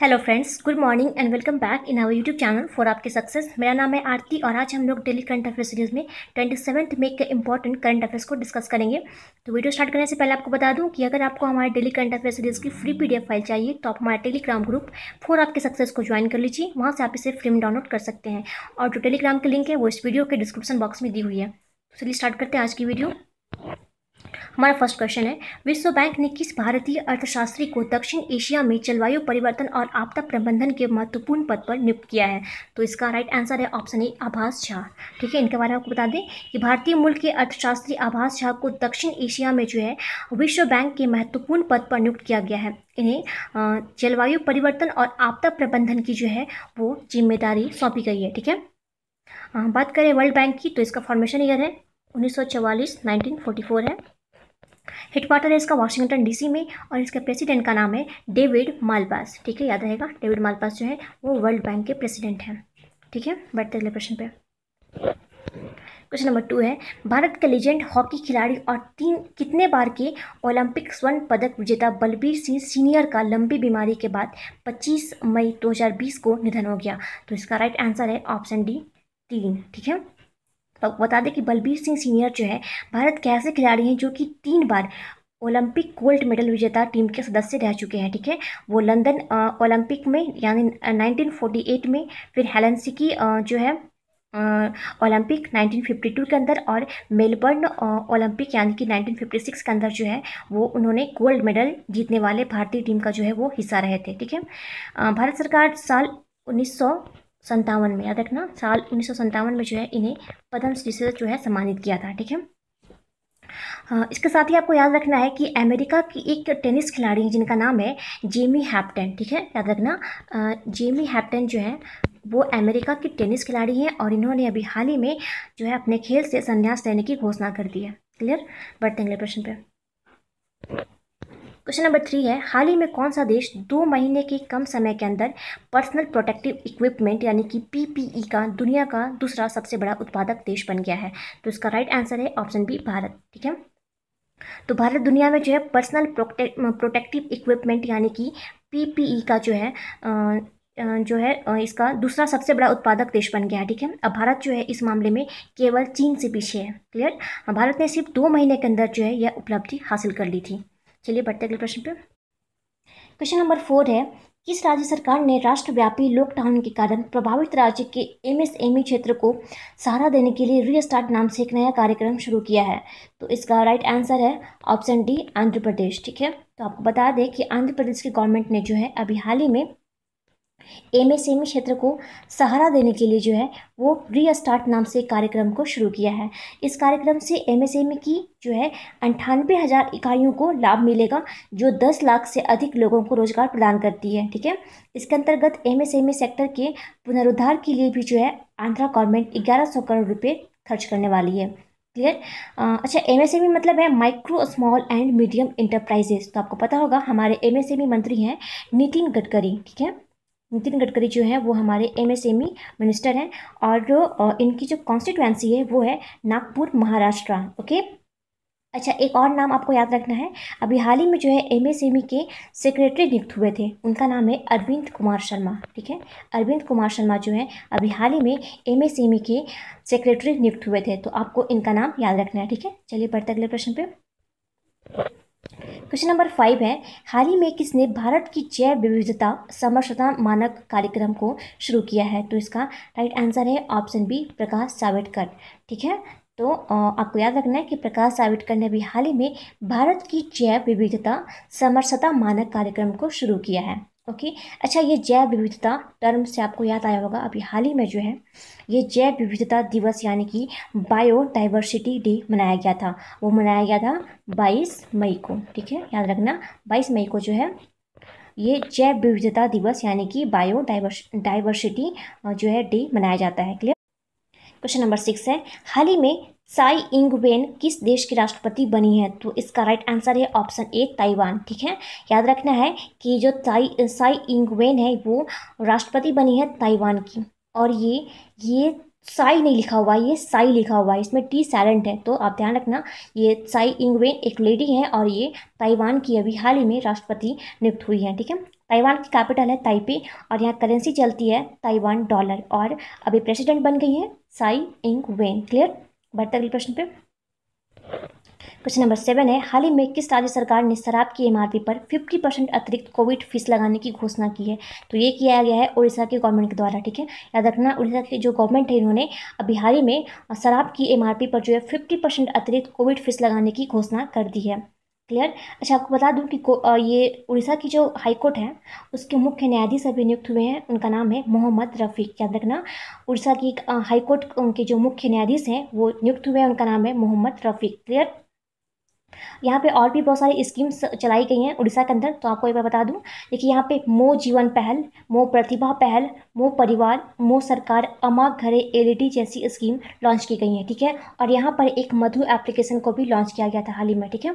hello friends good morning and welcome back in our YouTube channel for आपके success मेरा नाम है आरती और आज हम लोग डेली करंट अफेयर सीरीज में ट्वेंटी सेवन्थ मे के इंपॉर्टेंट करंट अफेयर्स को डिस्कस करेंगे तो वीडियो स्टार्ट करने से पहले आपको बता दूं कि अगर आपको हमारे डेली करंट अफेयर सीरीज की फ्री पी फाइल चाहिए तो आप हमारे टेलीग्राम ग्रुप फॉर आपके सक्सेस को ज्वाइन कर लीजिए वहाँ से आप इसे फ्री डाउनलोड कर सकते हैं और जो टेलीग्राम की लिंक है वो इस वीडियो के डिस्क्रिप्शन बॉक्स में दी हुई है चलिए स्टार्ट करते हैं आज की वीडियो हमारा फर्स्ट क्वेश्चन है विश्व बैंक ने किस भारतीय अर्थशास्त्री को दक्षिण एशिया में जलवायु परिवर्तन और आपदा प्रबंधन के महत्वपूर्ण पद पर नियुक्त किया है तो इसका राइट आंसर है ऑप्शन ए आभास झा ठीक है इनके बारे में आपको बता दें कि भारतीय मूल के अर्थशास्त्री आभास झा को दक्षिण एशिया में जो है विश्व बैंक के महत्वपूर्ण पद पर नियुक्त किया गया है इन्हें जलवायु परिवर्तन और आपदा प्रबंधन की जो है वो जिम्मेदारी सौंपी गई है ठीक है बात करें वर्ल्ड बैंक की तो इसका फॉर्मेशन ईयर है फोर्टी फोर है हेडक्वार्टर है इसका वाशिंगटन डीसी में और इसका प्रेसिडेंट का नाम है डेविड मालपास ठीक है याद रहेगा डेविड मालपास जो है वो वर्ल्ड बैंक के प्रेसिडेंट हैं ठीक है बैठते अगले प्रश्न पे क्वेश्चन नंबर टू है भारत के लेजेंड हॉकी खिलाड़ी और तीन कितने बार के ओलंपिक स्वर्ण पदक विजेता बलबीर सिंह सीनियर का लंबी बीमारी के बाद 25 मई 2020 को निधन हो गया तो इसका राइट आंसर है ऑप्शन डी तीन ठीक है बता दें कि बलबीर सिंह सीनियर जो है भारत के ऐसे खिलाड़ी हैं जो कि तीन बार ओलंपिक गोल्ड मेडल विजेता टीम के सदस्य रह चुके हैं ठीक है वो लंदन ओलंपिक में यानी 1948 में फिर हेलेंसिकी जो है ओलंपिक 1952 के अंदर और मेलबर्न ओलंपिक यानी कि 1956 के अंदर जो है वो उन्होंने गोल्ड मेडल जीतने वाले भारतीय टीम का जो है वो हिस्सा रहे थे ठीक है भारत सरकार साल उन्नीस संतावन में याद रखना साल उन्नीस में जो है इन्हें श्री से जो है सम्मानित किया था ठीक है इसके साथ ही आपको याद रखना है कि अमेरिका की एक टेनिस खिलाड़ी जिनका नाम है जेमी हैप्टन ठीक है याद रखना जेमी हैप्टन जो है वो अमेरिका की टेनिस खिलाड़ी हैं और इन्होंने अभी हाल ही में जो है अपने खेल से संन्यास लेने की घोषणा कर दी है क्लियर बढ़ते हैं अगले प्रश्न पर क्वेश्चन नंबर थ्री है हाल ही में कौन सा देश दो महीने के कम समय के अंदर पर्सनल प्रोटेक्टिव इक्विपमेंट यानी कि पीपीई e का दुनिया का दूसरा सबसे बड़ा उत्पादक देश बन गया है तो इसका राइट आंसर है ऑप्शन बी भारत ठीक है तो भारत दुनिया में जो है पर्सनल प्रोटेक्टिव इक्विपमेंट यानी कि पीपीई e का जो है आ, जो है इसका दूसरा सबसे बड़ा उत्पादक देश बन गया है ठीक है अब भारत जो है इस मामले में केवल चीन से पीछे है क्लियर भारत ने सिर्फ दो महीने के अंदर जो है यह उपलब्धि हासिल कर ली थी चलिए बढ़ते अगले प्रश्न पर क्वेश्चन नंबर फोर है किस राज्य सरकार ने राष्ट्रव्यापी लॉकडाउन के कारण प्रभावित राज्य के एमएसएमई e क्षेत्र को सहारा देने के लिए रीस्टार्ट नाम से एक नया कार्यक्रम शुरू किया है तो इसका राइट आंसर है ऑप्शन डी आंध्र प्रदेश ठीक है तो आपको बता दें कि आंध्र प्रदेश की गवर्नमेंट ने जो है अभी हाल ही में एमएसएमई क्षेत्र को सहारा देने के लिए जो है वो रीस्टार्ट नाम से कार्यक्रम को शुरू किया है इस कार्यक्रम से एमएसएमई की जो है अंठानबे हज़ार इकाइयों को लाभ मिलेगा जो दस लाख से अधिक लोगों को रोज़गार प्रदान करती है ठीक है इसके अंतर्गत एमएसएमई सेक्टर के पुनरुद्धार के लिए भी जो है आंध्रा गवर्नमेंट ग्यारह सौ करोड़ रुपये खर्च करने वाली है क्लियर अच्छा एमएसएमई मतलब है micro small and medium enterprises तो आपको पता होगा हमारे एमएसएमई मंत्री हैं नितिन गडकरी ठीक है नितिन गडकरी जो हैं वो हमारे एमएसएमई मिनिस्टर e हैं और इनकी जो कॉन्स्टिट्यूएंसी है वो है नागपुर महाराष्ट्र ओके अच्छा एक और नाम आपको याद रखना है अभी हाल ही में जो है एमएसएमई e के सेक्रेटरी नियुक्त हुए थे उनका नाम है अरविंद कुमार शर्मा ठीक है अरविंद कुमार शर्मा जो है अभी हाल ही में एमएसएमई e के सेक्रेटरी नियुक्त हुए थे तो आपको इनका नाम याद रखना है ठीक है चलिए बढ़ते अगले प्रश्न पे क्वेश्चन नंबर फाइव है हाल ही में किसने भारत की जैव विविधता समर्थता मानक कार्यक्रम को शुरू किया है तो इसका राइट आंसर है ऑप्शन बी प्रकाश सावेटकर ठीक है तो आपको याद रखना है कि प्रकाश सावेटकर ने भी हाल ही में भारत की जैव विविधता समर्थता मानक कार्यक्रम को शुरू किया है ओके अच्छा ये जैव विविधता टर्म से आपको याद आया होगा अभी हाल ही में जो है ये जैव विविधता दिवस यानी कि बायोडाइवर्सिटी डे मनाया गया था वो मनाया गया था 22 मई को ठीक है याद रखना 22 मई को जो है ये जैव विविधता दिवस यानी कि बायो डाइवर्स डाइवर्सिटी जो है डे मनाया जाता है क्लियर क्वेश्चन नंबर सिक्स है हाल ही में साई इंगवेन किस देश की राष्ट्रपति बनी है तो इसका राइट आंसर है ऑप्शन ए ताइवान ठीक है याद रखना है कि जो ताई साई इंगवेन है वो राष्ट्रपति बनी है ताइवान की और ये ये साई नहीं लिखा हुआ है ये साई लिखा हुआ है इसमें टी साइलेंट है तो आप ध्यान रखना ये साई इंगवेन एक लेडी है और ये ताइवान की अभी हाल ही में राष्ट्रपति नियुक्त हुई है ठीक है ताइवान की कैपिटल है ताइपे और यहाँ करेंसी चलती है ताइवान डॉलर और अभी प्रेसिडेंट बन गई है साई इंग वेन क्लियर बढ़ते अगले प्रश्न पे क्वेश्चन नंबर सेवन है हाल ही में किस राज्य सरकार ने शराब की एमआरपी पर फिफ्टी परसेंट अतिरिक्त कोविड फीस लगाने की घोषणा की है तो ये किया गया है उड़ीसा के गवर्नमेंट के द्वारा ठीक है याद रखना उड़ीसा की जो गवर्नमेंट है इन्होंने अभी हाल ही में शराब की एम पर जो है फिफ्टी परसेंट अतिरिक्त कोविड फीस लगाने की घोषणा कर दी है क्लियर अच्छा आपको बता दूँ कि ये उड़ीसा की जो हाईकोर्ट है उसके मुख्य न्यायाधीश अभी नियुक्त हुए हैं उनका नाम है मोहम्मद रफ़ीक याद रखना उड़ीसा की हाईकोर्ट के जो मुख्य न्यायाधीश हैं वो नियुक्त हुए हैं उनका नाम है मोहम्मद रफ़ीक क्लियर यहाँ पे और भी बहुत सारी स्कीम्स चलाई गई हैं उड़ीसा के अंदर तो आपको एक बार बता दूँ देखिए यहाँ पे मो जीवन पहल मो प्रतिभा पहल मो परिवार मो सरकार अमा घरे एलईडी e जैसी स्कीम लॉन्च की गई है ठीक है और यहाँ पर एक मधु एप्लीकेशन को भी लॉन्च किया गया था हाल ही में ठीक है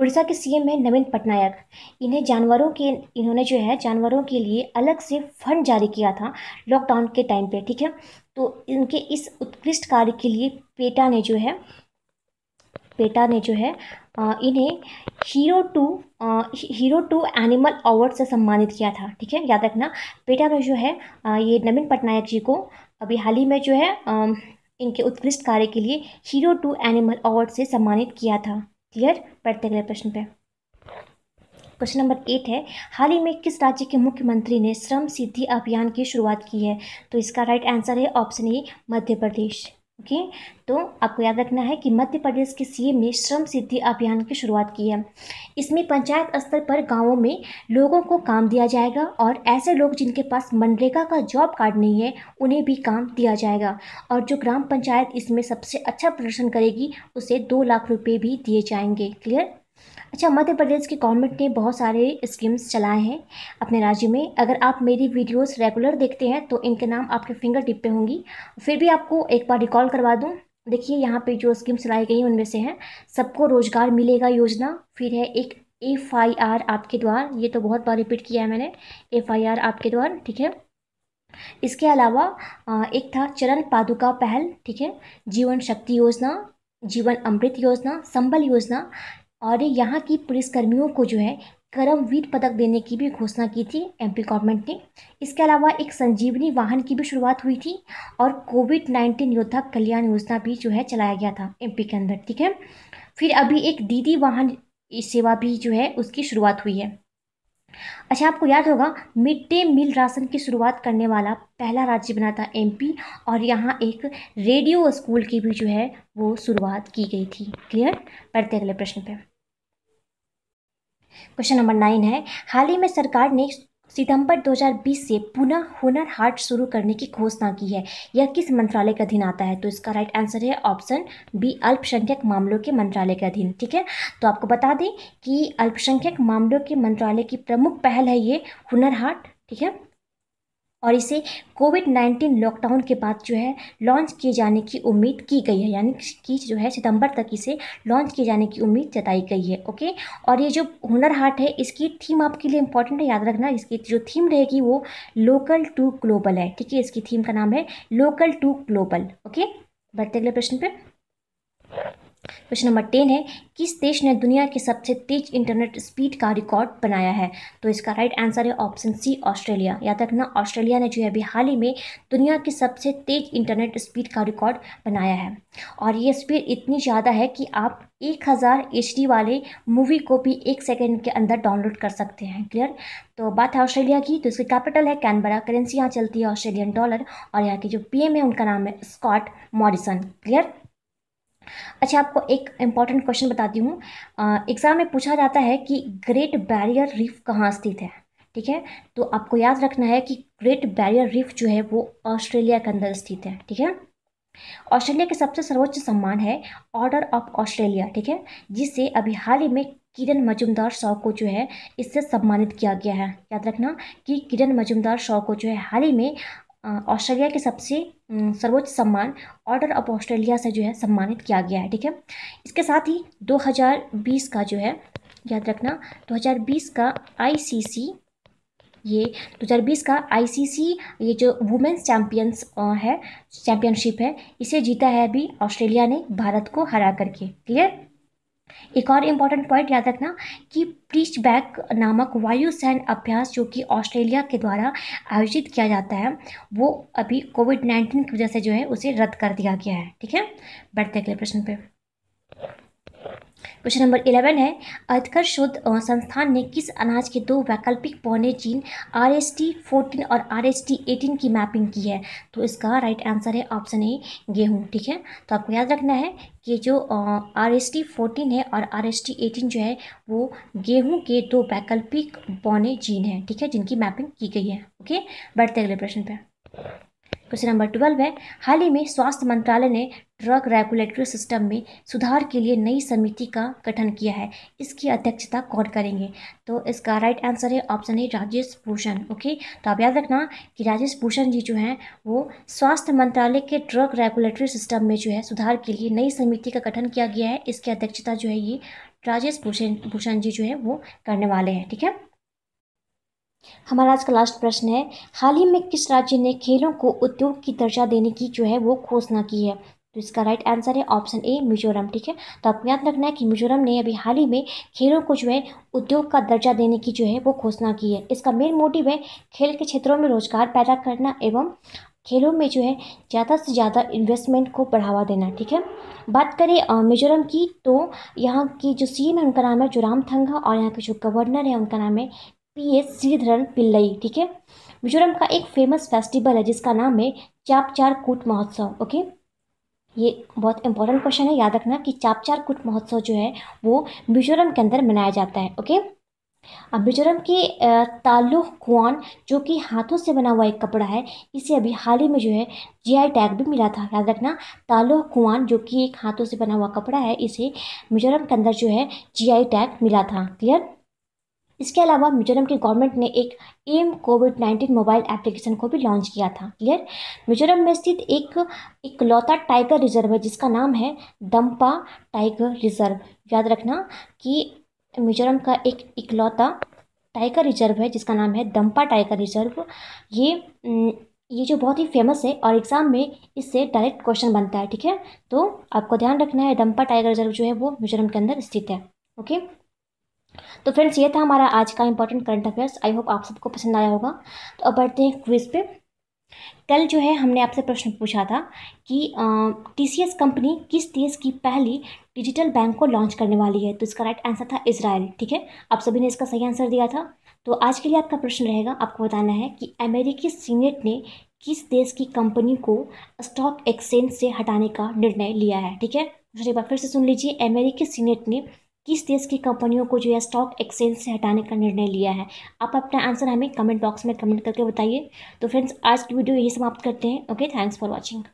उड़ीसा के सीएम है नवीन पटनायक इन्हें जानवरों के इन्होंने जो है जानवरों के लिए अलग से फंड जारी किया था लॉकडाउन के टाइम पर ठीक है तो इनके इस उत्कृष्ट कार्य के लिए पेटा ने जो है पेटा ने जो है इन्हें hero to hero to animal award से सम्मानित किया था ठीक है याद रखना पेटा ने जो है ये नवीन पटनायक जी को अभी हाल ही में जो है इनके उत्कृष्ट कार्य के लिए हीरो टू एनिमल अवार्ड से सम्मानित किया था क्लियर बढ़ते अगले प्रश्न पे क्वेश्चन नंबर एट है हाल ही में किस राज्य के मुख्यमंत्री ने श्रम सिद्धि अभियान की शुरुआत की है तो इसका राइट आंसर है option A Madhya Pradesh okay तो आपको याद रखना है कि मध्य प्रदेश के सीएम ने श्रम सिद्धि अभियान की शुरुआत की है इसमें पंचायत स्तर पर गांवों में लोगों को काम दिया जाएगा और ऐसे लोग जिनके पास मनरेगा का जॉब कार्ड नहीं है उन्हें भी काम दिया जाएगा और जो ग्राम पंचायत इसमें सबसे अच्छा प्रदर्शन करेगी उसे दो लाख रुपये भी दिए जाएंगे क्लियर अच्छा मध्य प्रदेश की गवर्नमेंट ने बहुत सारे स्कीम्स चलाए हैं अपने राज्य में अगर आप मेरी वीडियोस रेगुलर देखते हैं तो इनके नाम आपके फिंगर टिप पे होंगी फिर भी आपको एक बार रिकॉल करवा दूँ देखिए यहाँ पे जो स्कीम्स चलाई गई उनमें से हैं सबको रोजगार मिलेगा योजना फिर है एक एफ आई आर आपके द्वार ये तो बहुत बार रिपीट किया है मैंने एफ आई आर आपके द्वार ठीक है इसके अलावा एक था चरण पादुका पहल ठीक है जीवन शक्ति योजना जीवन अमृत योजना संबल योजना और यहाँ की पुलिसकर्मियों को जो है कर्मवीर पदक देने की भी घोषणा की थी एमपी गवर्नमेंट ने इसके अलावा एक संजीवनी वाहन की भी शुरुआत हुई थी और कोविड नाइन्टीन योद्धा कल्याण योजना भी जो है चलाया गया था एमपी के अंदर ठीक है फिर अभी एक दीदी वाहन सेवा भी जो है उसकी शुरुआत हुई है अच्छा आपको याद होगा मिड डे मील राशन की शुरुआत करने वाला पहला राज्य बना था एम और यहाँ एक रेडियो स्कूल की भी जो है वो शुरुआत की गई थी क्लियर पढ़ते अगले प्रश्न पर क्वेश्चन नंबर नाइन है हाल ही में सरकार ने सितंबर 2020 से पुनः हुनर हाट शुरू करने की घोषणा की है यह किस मंत्रालय के अधीन आता है तो इसका राइट आंसर है ऑप्शन बी अल्पसंख्यक मामलों के मंत्रालय के अधीन ठीक है तो आपको बता दें कि अल्पसंख्यक मामलों के मंत्रालय की प्रमुख पहल है ये हुनर हाट ठीक है और इसे कोविड नाइन्टीन लॉकडाउन के बाद जो है लॉन्च किए जाने की उम्मीद की गई है यानी कि जो है सितंबर तक इसे लॉन्च किए जाने की उम्मीद जताई गई है ओके और ये जो हुनर हाट है इसकी थीम आपके लिए इंपॉर्टेंट है याद रखना इसकी जो थीम रहेगी वो लोकल टू ग्लोबल है ठीक है इसकी थीम का नाम है लोकल टू ग्लोबल ओके बढ़ते अगले प्रश्न पर क्वेश्चन नंबर टेन है किस देश ने दुनिया की सबसे तेज इंटरनेट स्पीड का रिकॉर्ड बनाया है तो इसका राइट आंसर है ऑप्शन सी ऑस्ट्रेलिया याद रखना ऑस्ट्रेलिया ने जो है अभी हाल ही में दुनिया की सबसे तेज इंटरनेट स्पीड का रिकॉर्ड बनाया है और ये स्पीड इतनी ज़्यादा है कि आप एक हज़ार एच वाले मूवी को भी एक सेकेंड के अंदर डाउनलोड कर सकते हैं क्लियर तो बात है ऑस्ट्रेलिया की तो इसकी कैपिटल है कैनबरा करेंसी यहाँ चलती है ऑस्ट्रेलियन डॉलर और यहाँ के जो पीएम है उनका नाम है स्कॉट मॉरिसन क्लियर अच्छा आपको एक इम्पॉर्टेंट क्वेश्चन बताती हूँ एग्ज़ाम में पूछा जाता है कि ग्रेट बैरियर रीफ कहाँ स्थित है ठीक है तो आपको याद रखना है कि ग्रेट बैरियर रीफ जो है वो ऑस्ट्रेलिया के अंदर स्थित है ठीक है ऑस्ट्रेलिया के सबसे सर्वोच्च सम्मान है ऑर्डर ऑफ ऑस्ट्रेलिया ठीक है जिसे अभी हाल ही में किरण मजुमदार शॉ को जो है इससे सम्मानित किया गया है याद रखना कि किरण मजुमदार शॉ को जो है हाल ही में ऑस्ट्रेलिया के सबसे सर्वोच्च सम्मान ऑर्डर ऑफ ऑस्ट्रेलिया से जो है सम्मानित किया गया है ठीक है इसके साथ ही 2020 का जो है याद रखना 2020 का आईसीसी ये 2020 का आईसीसी ये जो वुमेन्स चैम्पियंस है चैम्पियनशिप है इसे जीता है अभी ऑस्ट्रेलिया ने भारत को हरा करके क्लियर एक और इम्पॉर्टेंट पॉइंट याद रखना कि प्रीच बैक नामक सैन अभ्यास जो कि ऑस्ट्रेलिया के द्वारा आयोजित किया जाता है वो अभी कोविड नाइन्टीन की वजह से जो है उसे रद्द कर दिया गया है ठीक है बढ़ते अगले प्रश्न पे क्वेश्चन नंबर इलेवन है अधिकर शोध संस्थान ने किस अनाज के दो वैकल्पिक पौने जीन आर एस टी फोर्टीन और आर एस टी एटीन की मैपिंग की है तो इसका राइट आंसर है ऑप्शन ए गेहूँ ठीक है तो आपको याद रखना है कि जो आर एस टी फोर्टीन है और आर एस टी एटीन जो है वो गेहूँ के दो वैकल्पिक पौने जीन है ठीक है जिनकी मैपिंग की गई है ओके बढ़ते अगले प्रश्न पर क्वेश्चन नंबर ट्वेल्व है हाल ही में स्वास्थ्य मंत्रालय ने ड्रग रेगुलेटरी सिस्टम में सुधार के लिए नई समिति का गठन किया है इसकी अध्यक्षता कौन करेंगे तो इसका राइट आंसर है option A Rajesh Bhushan okay तो आप याद रखना कि राजेश भूषण जी जो हैं वो स्वास्थ्य मंत्रालय के ड्रग रेगुलेटरी सिस्टम में जो है सुधार के लिए नई समिति का गठन किया गया है इसकी अध्यक्षता जो है ये राजेश भूषण भूषण जी जो है वो करने वाले हैं ठीक है हमारा आज का लास्ट प्रश्न है हाल ही में किस राज्य ने खेलों को उद्योग की दर्जा देने की जो है वो घोषणा की है तो इसका राइट आंसर है ऑप्शन ए मिजोरम ठीक है तो आपको याद रखना है कि मिजोरम ने अभी हाल ही में खेलों को जो है उद्योग का दर्जा देने की जो है वो घोषणा की है इसका मेन मोटिव है खेल के क्षेत्रों में रोजगार पैदा करना एवं खेलों में जो है ज़्यादा से ज़्यादा इन्वेस्टमेंट को बढ़ावा देना ठीक है बात करें मिजोरम की तो यहाँ की जो सी है उनका नाम है जोराम थंगा और यहाँ के जो गवर्नर है उनका नाम है पी एस श्रीधरन पिल्लई ठीक है मिजोरम का एक फेमस फेस्टिवल है जिसका नाम है चाप चार कूट महोत्सव ओके ये बहुत इंपॉर्टेंट क्वेश्चन है याद रखना कि चापचार कुट महोत्सव जो है वो मिजोरम के अंदर मनाया जाता है ओके अब मिजोरम के तालुक कुआन जो कि हाथों से बना हुआ एक कपड़ा है इसे अभी हाल ही में जो है जीआई टैग भी मिला था याद रखना तालो कुआन जो कि एक हाथों से बना हुआ कपड़ा है इसे मिजोरम के अंदर जो है जीआई टैग मिला था क्लियर इसके अलावा मिजोरम की गवर्नमेंट ने एक M covid nineteen mobile application को भी लॉन्च किया था क्लियर मिजोरम में स्थित एक एक लौता टाइगर रिजर्व है जिसका नाम है दम्पा टाइगर रिजर्व याद रखना कि मिजोरम का एक इकलौता टाइगर रिजर्व है जिसका नाम है दम्पा टाइगर रिजर्व ये ये जो बहुत ही फेमस है और एग्ज़ाम में इससे डायरेक्ट क्वेश्चन बनता है ठीक है तो आपको ध्यान रखना है दम्पा टाइगर रिजर्व जो है वो मिजोरम के अंदर स्थित है ओके तो फ्रेंड्स ये था हमारा आज का important current affairs I hope आप सबको पसंद आया होगा तो अब बढ़ते हैं क्विज पे कल जो है हमने आपसे प्रश्न पूछा था कि टीसीएस कंपनी किस देश की पहली डिजिटल बैंक को लॉन्च करने वाली है तो इसका राइट आंसर था इसराइल ठीक है आप सभी ने इसका सही आंसर दिया था तो आज के लिए आपका प्रश्न रहेगा आपको बताना है कि अमेरिकी सीनेट ने किस देश की कंपनी को स्टॉक एक्सचेंज से हटाने का निर्णय लिया है ठीक है दूसरी तो बार फिर से सुन लीजिए अमेरिकी सीनेट ने किस देश की कंपनियों को जो है स्टॉक एक्सचेंज से हटाने का निर्णय लिया है आप अपना आंसर हमें कमेंट बॉक्स में कमेंट करके बताइए तो फ्रेंड्स आज की वीडियो यही समाप्त करते हैं ओके थैंक्स फॉर वॉचिंग